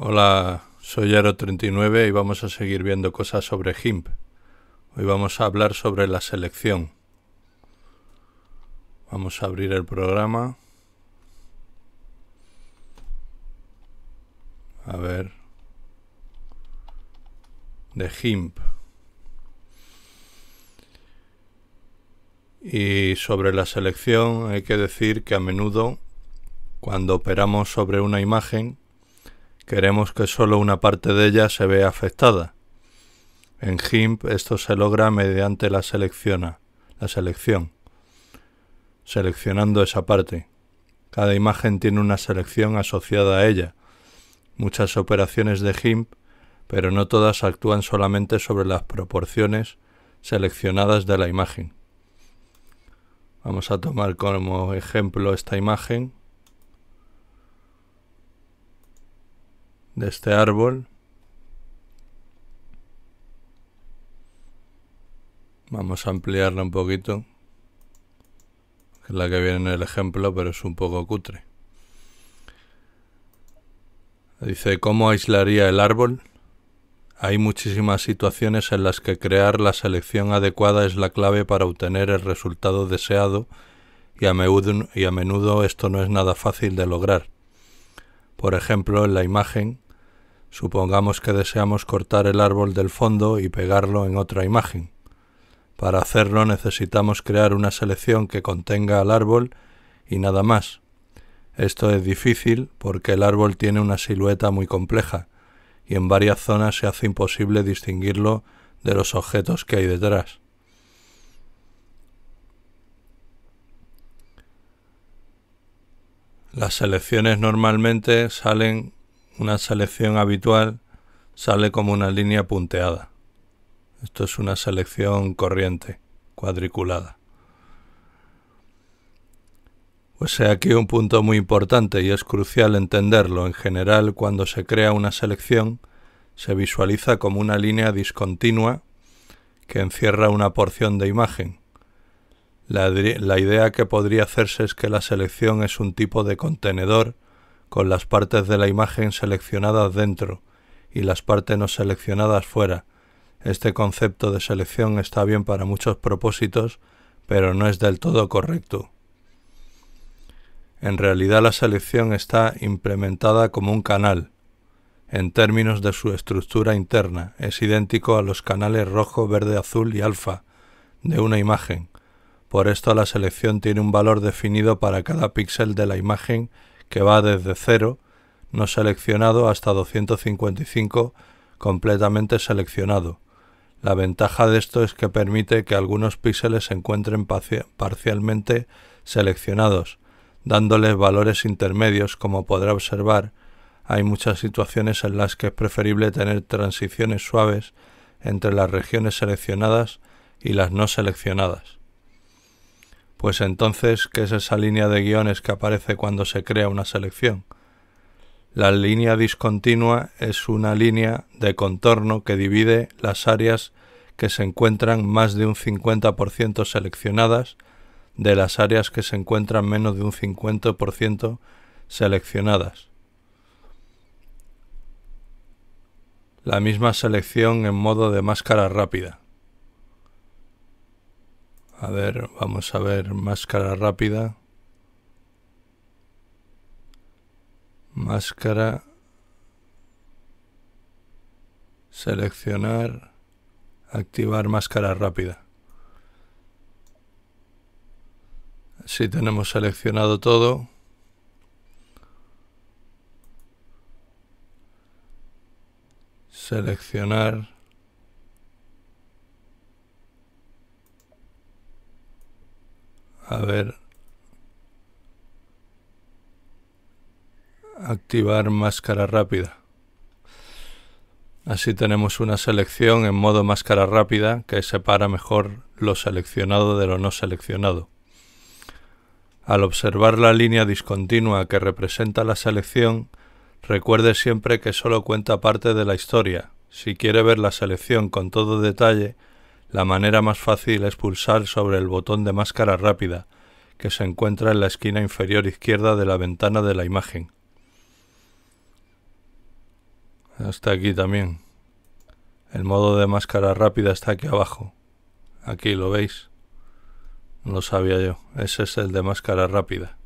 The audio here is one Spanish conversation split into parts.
Hola, soy Aro39 y vamos a seguir viendo cosas sobre GIMP. Hoy vamos a hablar sobre la selección. Vamos a abrir el programa. A ver. De GIMP. Y sobre la selección hay que decir que a menudo cuando operamos sobre una imagen Queremos que solo una parte de ella se vea afectada. En GIMP esto se logra mediante la, selecciona, la selección, seleccionando esa parte. Cada imagen tiene una selección asociada a ella. Muchas operaciones de GIMP, pero no todas actúan solamente sobre las proporciones seleccionadas de la imagen. Vamos a tomar como ejemplo esta imagen de este árbol. Vamos a ampliarla un poquito. es la que viene en el ejemplo, pero es un poco cutre. Dice, ¿cómo aislaría el árbol? Hay muchísimas situaciones en las que crear la selección adecuada es la clave para obtener el resultado deseado y a menudo esto no es nada fácil de lograr. Por ejemplo, en la imagen Supongamos que deseamos cortar el árbol del fondo y pegarlo en otra imagen. Para hacerlo necesitamos crear una selección que contenga al árbol y nada más. Esto es difícil porque el árbol tiene una silueta muy compleja y en varias zonas se hace imposible distinguirlo de los objetos que hay detrás. Las selecciones normalmente salen una selección habitual sale como una línea punteada. Esto es una selección corriente, cuadriculada. Pues he aquí un punto muy importante y es crucial entenderlo. En general, cuando se crea una selección, se visualiza como una línea discontinua que encierra una porción de imagen. La, la idea que podría hacerse es que la selección es un tipo de contenedor con las partes de la imagen seleccionadas dentro y las partes no seleccionadas fuera. Este concepto de selección está bien para muchos propósitos, pero no es del todo correcto. En realidad la selección está implementada como un canal. En términos de su estructura interna, es idéntico a los canales rojo, verde, azul y alfa de una imagen. Por esto la selección tiene un valor definido para cada píxel de la imagen que va desde 0 no seleccionado hasta 255 completamente seleccionado. La ventaja de esto es que permite que algunos píxeles se encuentren parcialmente seleccionados, dándoles valores intermedios, como podrá observar, hay muchas situaciones en las que es preferible tener transiciones suaves entre las regiones seleccionadas y las no seleccionadas. Pues entonces, ¿qué es esa línea de guiones que aparece cuando se crea una selección? La línea discontinua es una línea de contorno que divide las áreas que se encuentran más de un 50% seleccionadas de las áreas que se encuentran menos de un 50% seleccionadas. La misma selección en modo de máscara rápida. A ver, vamos a ver, máscara rápida. Máscara. Seleccionar. Activar máscara rápida. Así tenemos seleccionado todo. Seleccionar. A ver. Activar máscara rápida. Así tenemos una selección en modo máscara rápida que separa mejor lo seleccionado de lo no seleccionado. Al observar la línea discontinua que representa la selección, recuerde siempre que solo cuenta parte de la historia. Si quiere ver la selección con todo detalle, la manera más fácil es pulsar sobre el botón de máscara rápida, que se encuentra en la esquina inferior izquierda de la ventana de la imagen. Hasta aquí también. El modo de máscara rápida está aquí abajo. Aquí lo veis. No lo sabía yo. Ese es el de máscara rápida.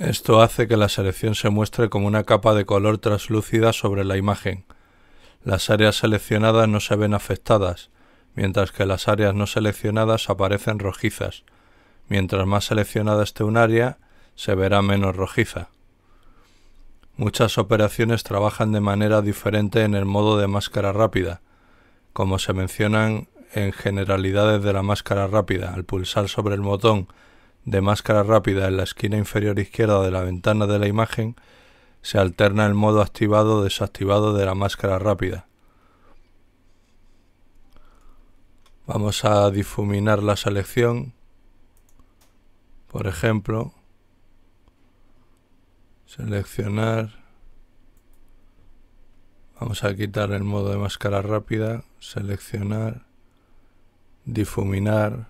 Esto hace que la selección se muestre como una capa de color translúcida sobre la imagen. Las áreas seleccionadas no se ven afectadas, mientras que las áreas no seleccionadas aparecen rojizas. Mientras más seleccionada esté un área, se verá menos rojiza. Muchas operaciones trabajan de manera diferente en el modo de máscara rápida, como se mencionan en generalidades de la máscara rápida. Al pulsar sobre el botón de máscara rápida en la esquina inferior izquierda de la ventana de la imagen, se alterna el modo activado o desactivado de la máscara rápida. Vamos a difuminar la selección, por ejemplo, seleccionar, vamos a quitar el modo de máscara rápida, seleccionar, difuminar,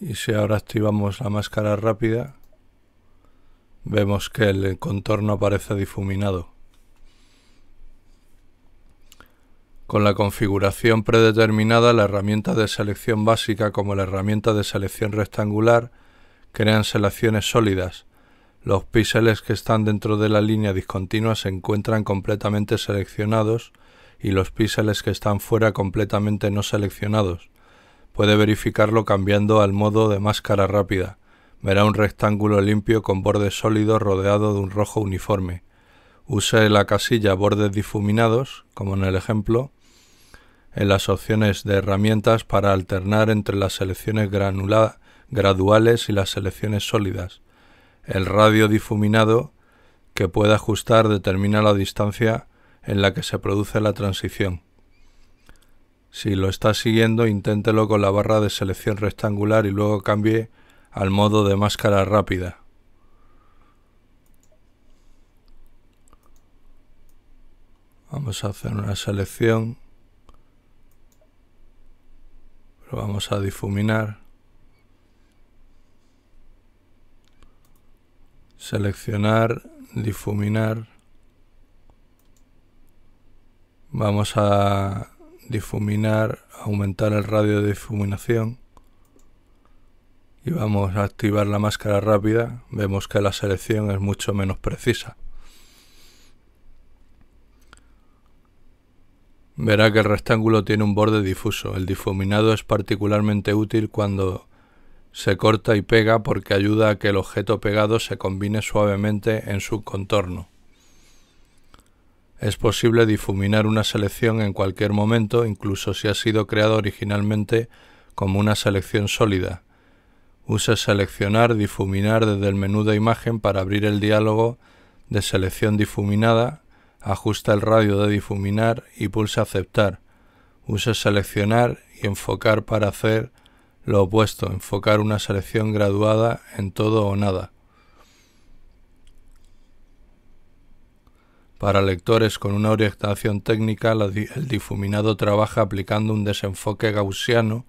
y si ahora activamos la máscara rápida, vemos que el contorno aparece difuminado. Con la configuración predeterminada, la herramienta de selección básica como la herramienta de selección rectangular crean selecciones sólidas. Los píxeles que están dentro de la línea discontinua se encuentran completamente seleccionados y los píxeles que están fuera completamente no seleccionados. Puede verificarlo cambiando al modo de máscara rápida. Verá un rectángulo limpio con bordes sólidos rodeado de un rojo uniforme. Use la casilla bordes difuminados, como en el ejemplo, en las opciones de herramientas para alternar entre las selecciones graduales y las selecciones sólidas. El radio difuminado que puede ajustar determina la distancia en la que se produce la transición. Si lo está siguiendo, inténtelo con la barra de selección rectangular y luego cambie al modo de máscara rápida. Vamos a hacer una selección. Lo vamos a difuminar. Seleccionar, difuminar. Vamos a difuminar, aumentar el radio de difuminación y vamos a activar la máscara rápida, vemos que la selección es mucho menos precisa. Verá que el rectángulo tiene un borde difuso. El difuminado es particularmente útil cuando se corta y pega porque ayuda a que el objeto pegado se combine suavemente en su contorno. Es posible difuminar una selección en cualquier momento, incluso si ha sido creada originalmente como una selección sólida. Usa seleccionar, difuminar desde el menú de imagen para abrir el diálogo de selección difuminada, ajusta el radio de difuminar y pulsa aceptar. Usa seleccionar y enfocar para hacer lo opuesto, enfocar una selección graduada en todo o nada. Para lectores con una orientación técnica, el difuminado trabaja aplicando un desenfoque gaussiano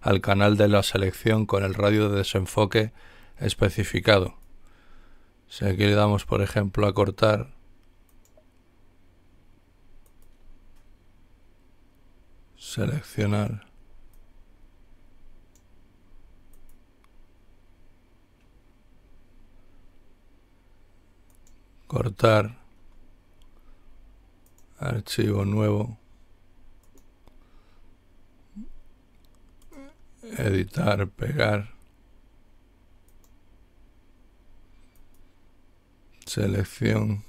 al canal de la selección con el radio de desenfoque especificado. Si aquí le damos, por ejemplo, a cortar, seleccionar, cortar, archivo nuevo, editar, pegar, selección.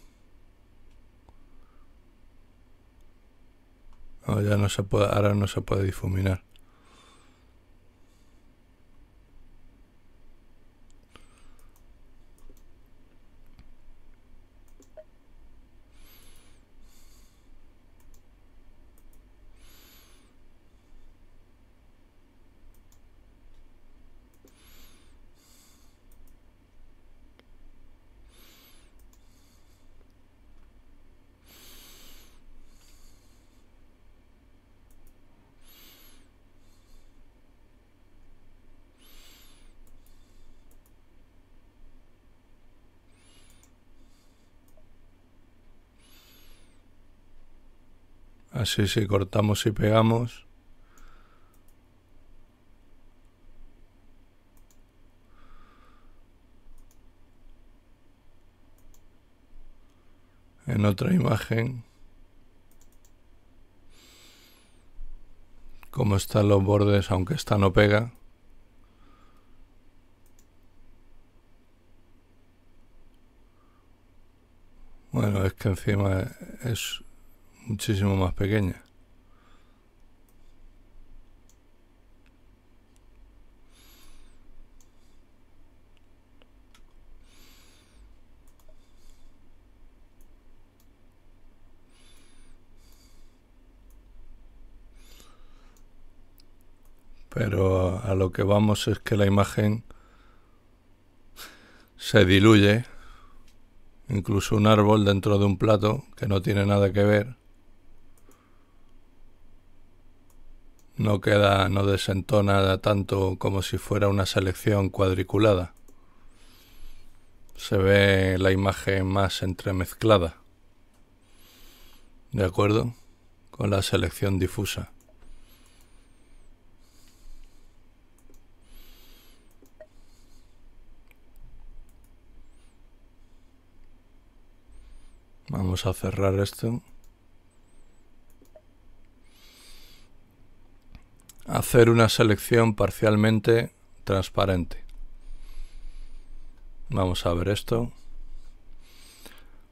ya no se puede, ahora no se puede difuminar. así si cortamos y pegamos en otra imagen como están los bordes aunque esta no pega bueno es que encima es muchísimo más pequeña. Pero a lo que vamos es que la imagen se diluye, incluso un árbol dentro de un plato que no tiene nada que ver, no queda, no desentona tanto como si fuera una selección cuadriculada. Se ve la imagen más entremezclada. ¿De acuerdo? Con la selección difusa. Vamos a cerrar esto. hacer una selección parcialmente transparente. Vamos a ver esto.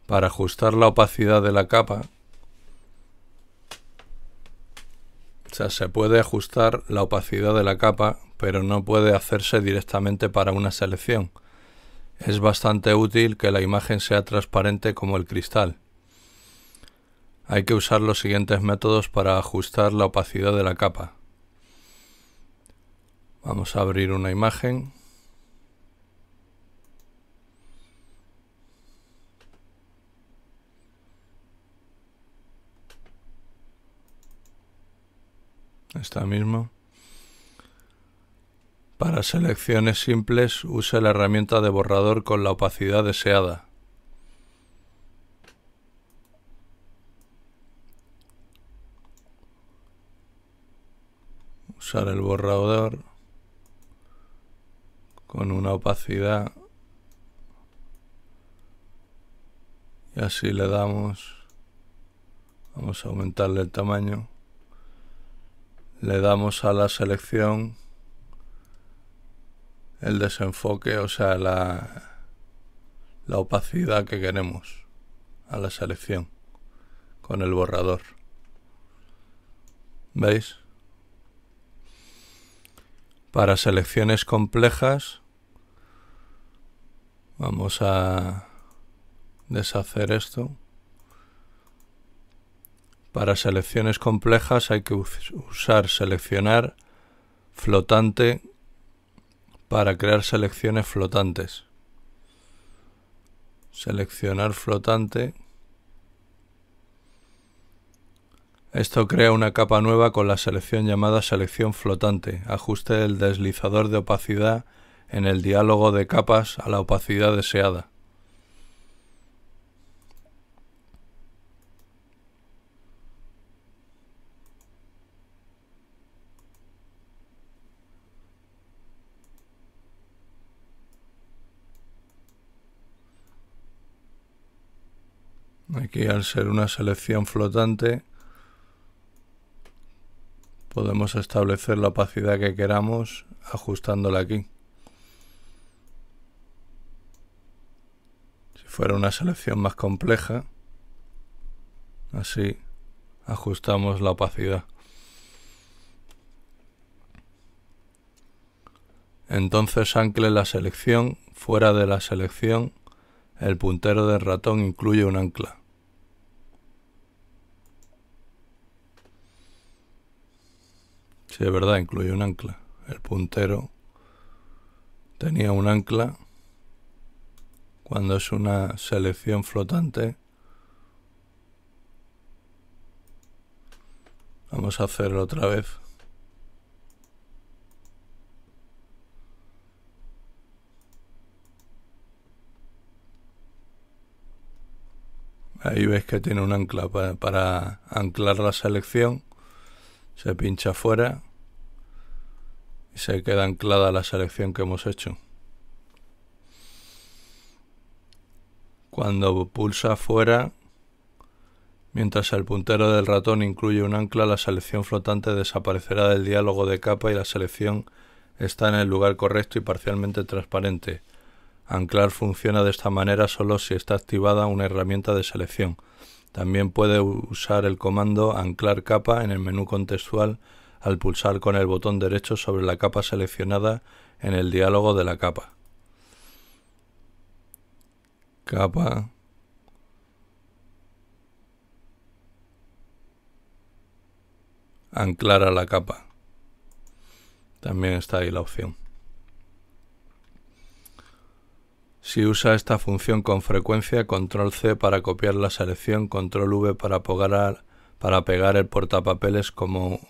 Para ajustar la opacidad de la capa, o sea, se puede ajustar la opacidad de la capa, pero no puede hacerse directamente para una selección. Es bastante útil que la imagen sea transparente como el cristal. Hay que usar los siguientes métodos para ajustar la opacidad de la capa. Vamos a abrir una imagen. Esta misma. Para selecciones simples use la herramienta de borrador con la opacidad deseada. Usar el borrador con una opacidad y así le damos vamos a aumentarle el tamaño le damos a la selección el desenfoque o sea la, la opacidad que queremos a la selección con el borrador veis para selecciones complejas Vamos a deshacer esto. Para selecciones complejas hay que usar seleccionar flotante para crear selecciones flotantes. Seleccionar flotante. Esto crea una capa nueva con la selección llamada selección flotante. Ajuste el deslizador de opacidad en el diálogo de capas a la opacidad deseada. Aquí al ser una selección flotante podemos establecer la opacidad que queramos ajustándola aquí. fuera una selección más compleja. Así ajustamos la opacidad. Entonces ancle la selección, fuera de la selección, el puntero del ratón incluye un ancla. Si sí, es verdad, incluye un ancla. El puntero tenía un ancla cuando es una selección flotante. Vamos a hacerlo otra vez. Ahí ves que tiene un ancla para, para anclar la selección. Se pincha fuera y se queda anclada la selección que hemos hecho. Cuando pulsa fuera, mientras el puntero del ratón incluye un ancla, la selección flotante desaparecerá del diálogo de capa y la selección está en el lugar correcto y parcialmente transparente. Anclar funciona de esta manera solo si está activada una herramienta de selección. También puede usar el comando anclar capa en el menú contextual al pulsar con el botón derecho sobre la capa seleccionada en el diálogo de la capa capa anclar la capa también está ahí la opción si usa esta función con frecuencia control C para copiar la selección control V para, para pegar el portapapeles como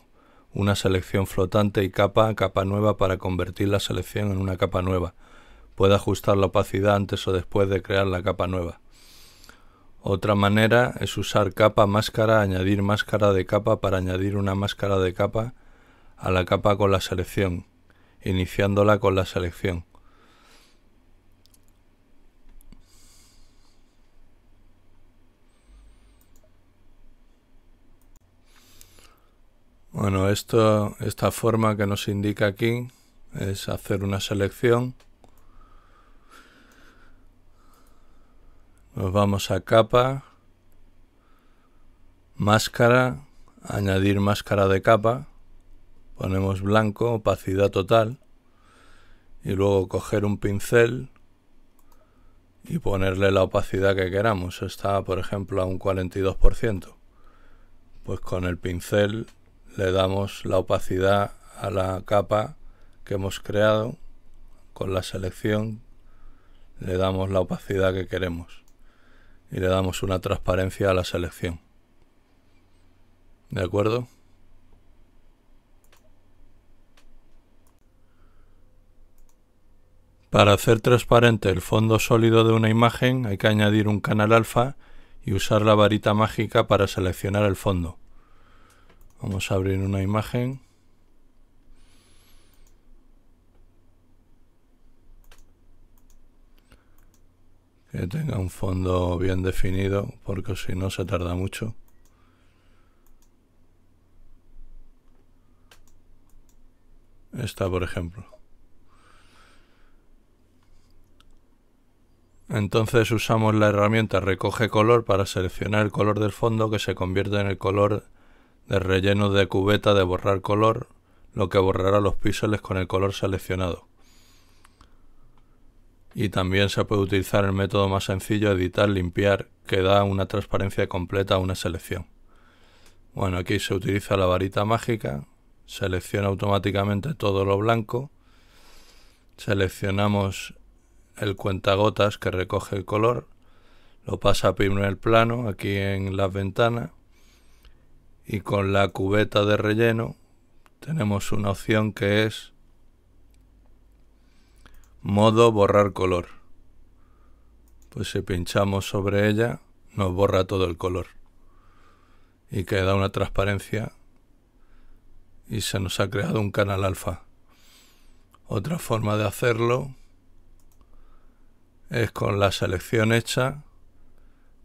una selección flotante y capa capa nueva para convertir la selección en una capa nueva puede ajustar la opacidad antes o después de crear la capa nueva. Otra manera es usar capa máscara, añadir máscara de capa para añadir una máscara de capa a la capa con la selección, iniciándola con la selección. Bueno, esto, esta forma que nos indica aquí es hacer una selección Nos vamos a capa, máscara, añadir máscara de capa, ponemos blanco, opacidad total, y luego coger un pincel y ponerle la opacidad que queramos. Está, por ejemplo, a un 42%. Pues con el pincel le damos la opacidad a la capa que hemos creado con la selección le damos la opacidad que queremos y le damos una transparencia a la selección. ¿De acuerdo? Para hacer transparente el fondo sólido de una imagen hay que añadir un canal alfa y usar la varita mágica para seleccionar el fondo. Vamos a abrir una imagen. que tenga un fondo bien definido porque si no se tarda mucho esta por ejemplo entonces usamos la herramienta recoge color para seleccionar el color del fondo que se convierte en el color de relleno de cubeta de borrar color lo que borrará los píxeles con el color seleccionado y también se puede utilizar el método más sencillo editar, limpiar, que da una transparencia completa a una selección. Bueno, aquí se utiliza la varita mágica, selecciona automáticamente todo lo blanco, seleccionamos el cuentagotas que recoge el color, lo pasa a primer plano aquí en la ventanas y con la cubeta de relleno tenemos una opción que es modo borrar color. Pues si pinchamos sobre ella, nos borra todo el color. Y queda una transparencia y se nos ha creado un canal alfa. Otra forma de hacerlo es con la selección hecha,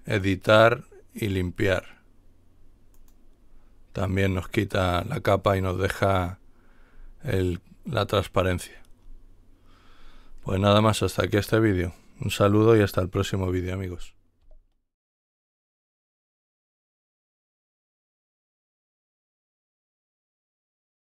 editar y limpiar. También nos quita la capa y nos deja la transparencia. Pues nada más, hasta aquí este vídeo. Un saludo y hasta el próximo vídeo amigos.